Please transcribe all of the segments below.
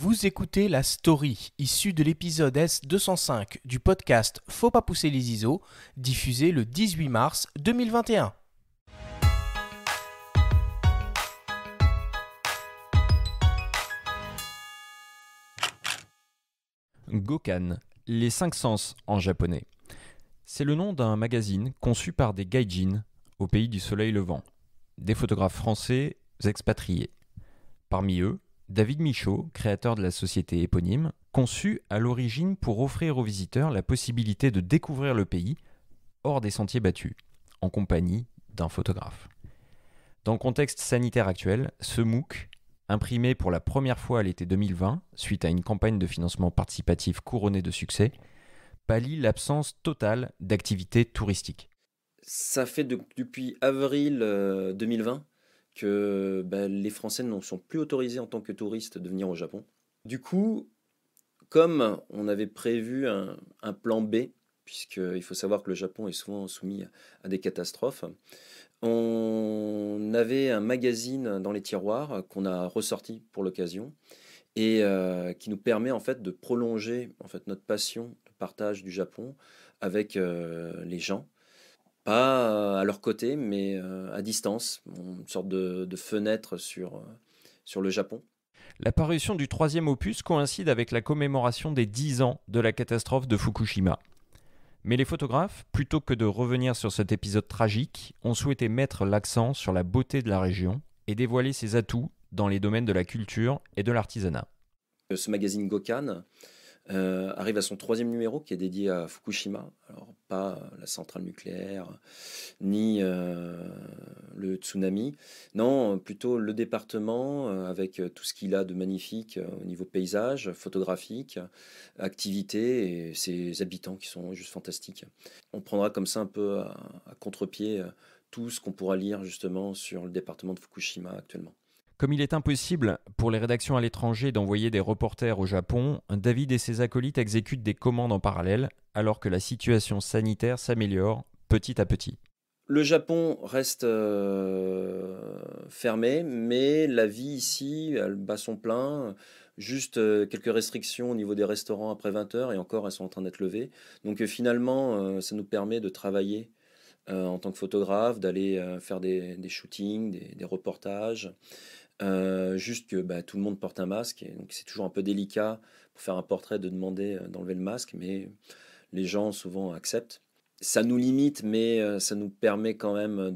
Vous écoutez la story issue de l'épisode S205 du podcast Faut pas pousser les ISO, diffusé le 18 mars 2021. Gokan, les cinq sens en japonais. C'est le nom d'un magazine conçu par des gaijin au pays du soleil levant, des photographes français expatriés. Parmi eux, David Michaud, créateur de la société éponyme, conçu à l'origine pour offrir aux visiteurs la possibilité de découvrir le pays hors des sentiers battus, en compagnie d'un photographe. Dans le contexte sanitaire actuel, ce MOOC, imprimé pour la première fois à l'été 2020, suite à une campagne de financement participatif couronnée de succès, pallie l'absence totale d'activités touristiques. Ça fait depuis avril 2020 euh, que bah, les Français ne sont plus autorisés en tant que touristes de venir au Japon. Du coup, comme on avait prévu un, plan B, puisqu'il faut savoir que le Japon est souvent soumis à des catastrophes, on avait un magazine dans les tiroirs qu'on a ressorti pour l'occasion et euh, qui nous permet en fait de prolonger en fait notre passion de partage du Japon avec euh, les gens pas euh, à leur côté, mais euh, à distance, une sorte de, fenêtre sur, euh, sur le Japon. L'apparition parution du troisième opus coïncide avec la commémoration des dix ans de la catastrophe de Fukushima. Mais les photographes, plutôt que de revenir sur cet épisode tragique, ont souhaité mettre l'accent sur la beauté de la région et dévoiler ses atouts dans les domaines de la culture et de l'artisanat. Ce magazine Gokan arrive à son troisième numéro qui est dédié à Fukushima pas euh, la centrale nucléaire ni euh, le tsunami. Non, plutôt le département euh, avec tout ce qu'il a de magnifique au niveau paysage, photographique, activité et ses habitants qui sont juste fantastiques. On prendra comme ça un peu à, à contre-pied tout ce qu'on pourra lire justement sur le département de Fukushima actuellement. Comme il est impossible pour les rédactions à l'étranger d'envoyer des reporters au Japon, David et ses acolytes exécutent des commandes en parallèle, alors que la situation sanitaire s'améliore petit à petit. Le Japon reste euh, fermé, mais la vie ici, elle bat son plein. Juste euh, quelques restrictions au niveau des restaurants après 20h, et encore, elles sont en train d'être levées. Donc euh, finalement, ça nous permet de travailler en tant que photographe, d'aller faire des, shootings, des reportages. Euh, juste que bah, tout le monde porte un masque, donc c'est toujours un peu délicat pour faire un portrait de demander euh, d'enlever le masque, mais les gens souvent acceptent. Ça nous limite, mais euh, ça nous permet quand même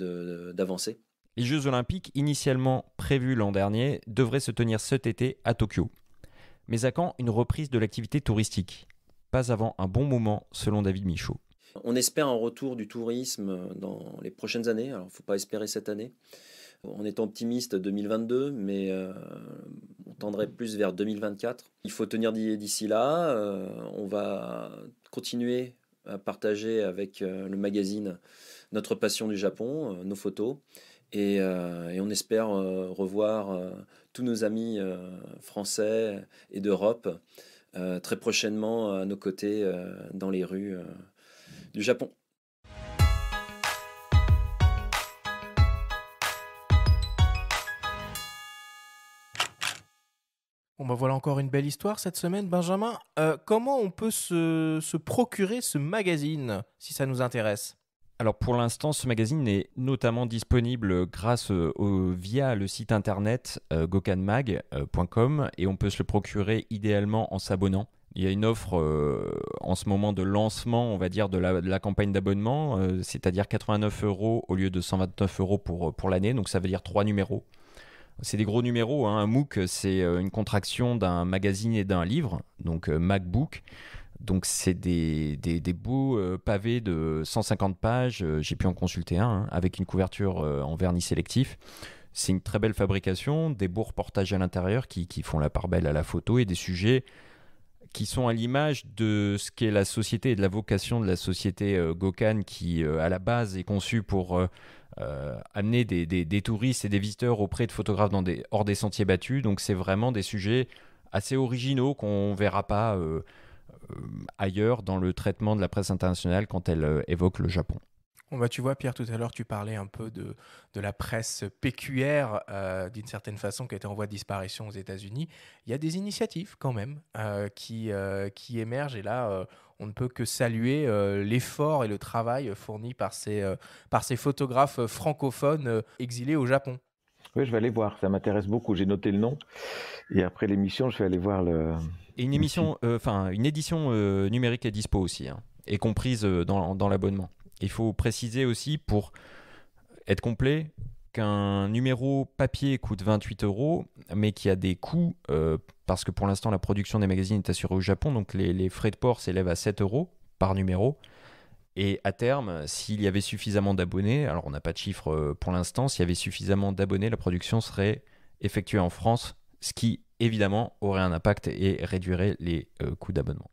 d'avancer. Les Jeux olympiques, initialement prévus l'an dernier, devraient se tenir cet été à Tokyo. Mais à quand une reprise de l'activité touristique Pas avant un bon moment, selon David Michaud. On espère un retour du tourisme dans les prochaines années. Alors, il ne faut pas espérer cette année. On est optimiste 2022, mais euh, on tendrait plus vers 2024. Il faut tenir d'ici là. Euh, on va continuer à partager avec euh, le magazine notre passion du Japon, nos photos. et on espère revoir tous nos amis français et d'Europe très prochainement à nos côtés dans les rues du Japon. Bon bah, voilà encore une belle histoire cette semaine. Benjamin, euh, comment on peut se, procurer ce magazine si ça nous intéresse alors pour l'instant, ce magazine est notamment disponible grâce euh, au, via le site internet euh, gokanmag.com et on peut se le procurer idéalement en s'abonnant. Il y a une offre en ce moment de lancement, on va dire, de la, campagne d'abonnement, c'est-à-dire 89 euros au lieu de 129 euros pour, pour l'année, donc ça veut dire trois numéros. C'est des gros numéros. Hein. Un MOOC, c'est euh, une contraction d'un magazine et d'un livre, donc euh, MacBook. Donc c'est des, des, des, beaux euh, pavés de 150 pages, j'ai pu en consulter un, hein, avec une couverture en vernis sélectif. C'est une très belle fabrication, des beaux reportages à l'intérieur qui, qui, font la part belle à la photo et des sujets qui sont à l'image de ce qu'est la société et de la vocation de la société Gokan qui à la base est conçue pour euh, amener des, touristes et des visiteurs auprès de photographes dans des, hors des sentiers battus. Donc c'est vraiment des sujets assez originaux qu'on ne verra pas euh, euh, ailleurs dans le traitement de la presse internationale quand elle évoque le Japon. Bah, tu vois, Pierre, tout à l'heure, tu parlais un peu de, de la presse PQR, euh, d'une certaine façon, qui était en voie de disparition aux États-Unis. Il y a des initiatives, quand même, euh, qui, euh, qui émergent. Et là, on ne peut que saluer l'effort et le travail fourni par ces, par ces photographes francophones exilés au Japon. Oui, je vais aller voir. Ça m'intéresse beaucoup. J'ai noté le nom. Et après l'émission, je vais aller voir le. Et une émission, enfin, une édition numérique est dispo aussi, hein, et comprise dans, dans l'abonnement. Il faut préciser aussi pour être complet qu'un numéro papier coûte 28 euros, mais qu'il y a des coûts, euh, parce que pour l'instant la production des magazines est assurée au Japon, donc les, frais de port s'élèvent à 7 euros par numéro. Et à terme, s'il y avait suffisamment d'abonnés, alors on n'a pas de chiffre euh, pour l'instant, s'il y avait suffisamment d'abonnés, la production serait effectuée en France, ce qui évidemment aurait un impact et réduirait les euh, coûts d'abonnement.